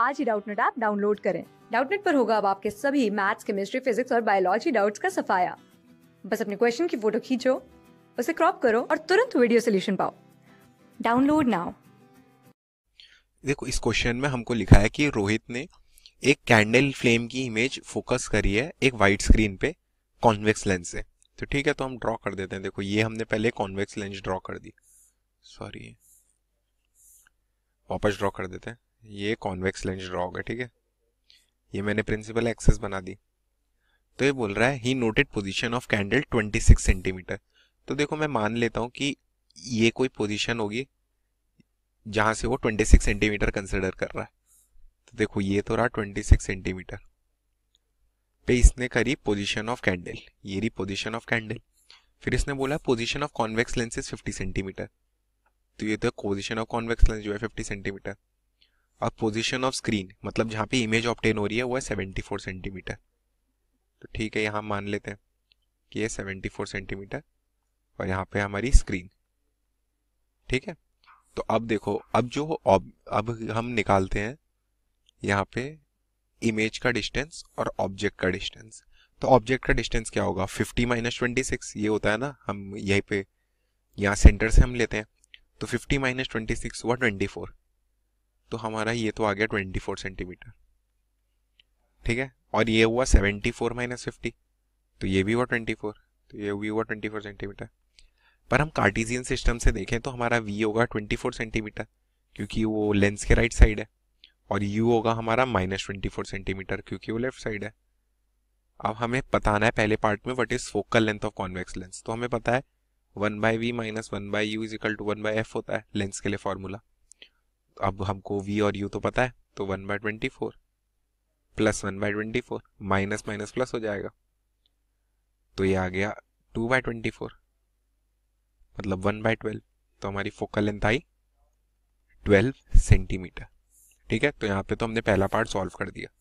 आज ही Doubtnut app download करें डाउटनेट पर होगा अब आपके सभी मैथ्स केमिस्ट्री फिजिक्स और बायोलॉजी डाउट्स का सफाया बस अपने क्वेश्चन की फोटो खींचो उसे क्रॉप करो और तुरंत वीडियो सोल्यूशन पाओ डाउनलोड नाउ देखो इस क्वेश्चन में हमको लिखा है कि रोहित ने एक कैंडल फ्लेम की इमेज फोकस करी है एक वाइट स्क्रीन पे कॉन्वेक्स लेंस से तो ठीक है तो हम ड्रॉ कर देते हैं देखो ये हमने पहले कॉन्वेक्स लेंस ड्रॉ कर दी सॉरी वापस ड्रॉ कर देते हैं ये कॉन्वेक्स लेंस ड्रा होगा ठीक है ये मैंने प्रिंसिपल एक्सेस बना दी तो ये बोल रहा है he noted position of candle six centimetre तो देखो मैं मान लेता हूँ कि ये कोई पोजिशन होगी जहाँ से वो 26 सेंटीमीटर कंसिडर कर रहा है तो देखो ये तो रहा 26 सेंटीमीटर पे इसने करी पोजीशन ऑफ कैंडल ये रही पोजीशन ऑफ कैंडल फिर इसने बोला position of convex lenses 50 centimetre तो ये तो पोजीशन ऑफ कॉन्वेक्स लेंस जो है 50 सेंटीमीटर और पोजीशन ऑफ स्क्रीन मतलब जहाँ पे इमेज ऑप्टेन हो रही है वो है सेवेंटी फोर सेंटीमीटर तो ठीक है यहाँ मान लेते हैं कि ये सेवेंटी फोर सेंटीमीटर और यहाँ पे हमारी स्क्रीन ठीक है तो अब देखो अब जो अब, अब हम निकालते हैं यहाँ पे इमेज का डिस्टेंस और ऑब्जेक्ट का डिस्टेंस तो ऑब्जेक्ट का डिस्टेंस क्या होगा 50 माइनस ट्वेंटी सिक्स ये होता है ना हम यहीं पे यहाँ सेंटर से हम लेते हैं तो 50 माइनस ट्वेंटी सिक्स हुआ ट्वेंटी फोर तो हमारा ये तो आ गया ट्वेंटी फोर सेंटीमीटर ठीक है और ये हुआ सेवेंटी फोर माइनस फिफ्टी तो ये भी हुआ ट्वेंटी फोर तो ये भी हुआ ट्वेंटी फोर सेंटीमीटर पर हम कार्टिजियन सिस्टम से देखें तो हमारा वी होगा ट्वेंटी फोर सेंटीमीटर क्योंकि वो लेंस के राइट साइड है और यू होगा हमारा माइनस ट्वेंटी फोर सेंटीमीटर क्योंकि वो लेफ्ट साइड है अब हमें बताना है पहले पार्ट में what is focal length of convex lens तो हमें पता है one by V minus one by U is equal to one by F होता है लेंस के लिए फॉर्मूला अब हमको वी और यू तो पता है तो one by twenty four plus one by twenty four minus minus plus हो जाएगा तो ये आ गया टू बाय ट्वेंटी फोर मतलब वन बाय ट्वेल्व तो हमारी फोकल लेंथ आई ट्वेल्व सेंटीमीटर ठीक है तो यहाँ पे तो हमने पहला पार्ट सॉल्व कर दिया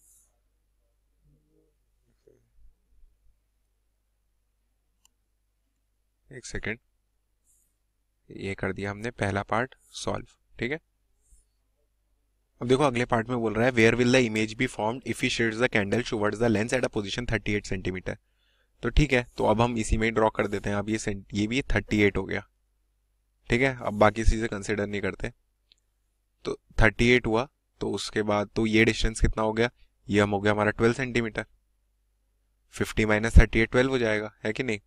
एक सेकेंड ये कर दिया हमने पहला पार्ट सॉल्व ठीक है अब देखो अगले पार्ट में बोल रहा है where will the image be form if you shades the candle towards the lens at a position 38 centimetre तो ठीक है तो अब हम इसी में ड्रॉ कर देते हैं अब ये ये भी 38 हो गया ठीक है अब बाकी चीज़ें कंसिडर नहीं करते तो 38 हुआ तो उसके बाद तो ये डिस्टेंस कितना हो गया ये हम हो गया हमारा twelve centimetre fifty minus thirty eight twelve हो जाएगा है कि नहीं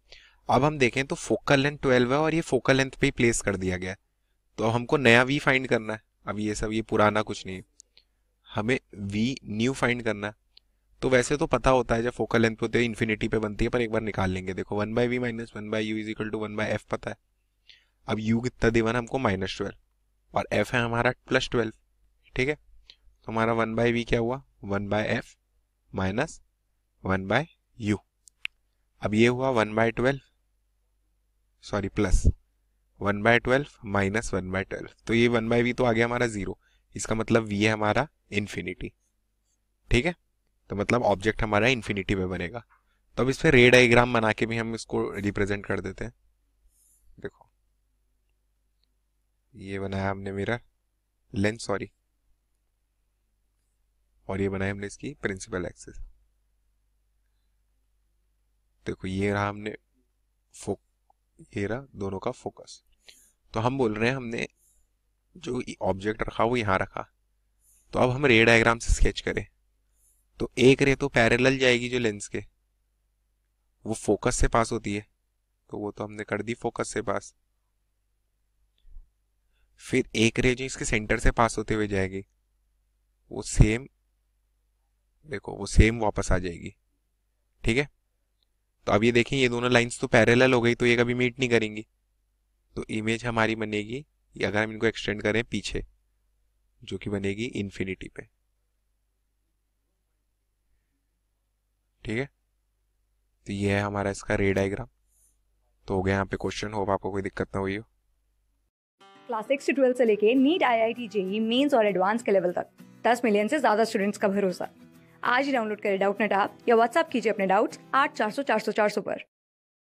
अब हम देखें तो फोकल लेंथ ट्वेल्व है और ये फोकल लेंथ पे प्लेस कर दिया गया है तो अब हमको नया वी फाइंड करना है अब ये सब ये पुराना कुछ नहीं है हमें वी न्यू फाइंड करना तो वैसे तो पता होता है जब फोकल लेंथ होती है इन्फिनिटी पे बनती है पर एक बार निकाल लेंगे देखो one by V minus one by U is equal to one by F पता है अब यू कितना देवन हमको माइनस ट्वेल्व और एफ है हमारा प्लस ट्वेल्व ठीक है तो हमारा वन बाई वी क्या हुआ one by F minus one by U अब ये हुआ one by twelve sorry plus one by twelve minus one by twelve तो ये वन बाय वी तो आ गया हमारा जीरो इसका मतलब वी है हमारा इन्फिनिटी ठीक है तो मतलब ऑब्जेक्ट हमारा इन्फिनिटी में बनेगा तो अब इस पर रे डाइग्राम बना के भी हम इसको रिप्रेजेंट कर देते हैं देखो ये बनाया हमने मेरा लेंस सॉरी और ये बनाया हमने इसकी प्रिंसिपल एक्सिस देखो ये रहा हमने फोक ये रहा दोनों का फोकस तो हम बोल रहे हैं हमने जो ऑब्जेक्ट रखा वो यहाँ रखा तो अब हम रे डायग्राम से स्केच करें तो एक रे तो पैरेलल जाएगी जो लेंस के वो फोकस से पास होती है तो वो तो हमने कर दी फोकस से पास फिर एक रे जो इसके सेंटर से पास होते हुए जाएगी वो सेम देखो वो सेम वापस आ जाएगी ठीक है तो अब ये देखें ये दोनों लाइंस तो पैरेलल हो गई तो ये कभी मीट नहीं करेंगी तो इमेज हमारी बनेगी अगर हम इनको एक्सटेंड करें पीछे जो कि बनेगी इन्फिनिटी पे ठीक है तो ये है हमारा इसका रे डायग्राम तो हो गया यहाँ पे क्वेश्चन होप आपको कोई दिक्कत ना हुई हो क्लास सिक्स से ट्वेल्थ से लेके NEET I I T JEE mains और एडवांस के लेवल तक दस मिलियन से ज्यादा स्टूडेंट्स का भरोसा आज ही डाउनलोड करें डाउट नेट आप या व्हाट्सअप कीजिए अपने डाउट्स आठ चार सौ चार सौ चार सौ पर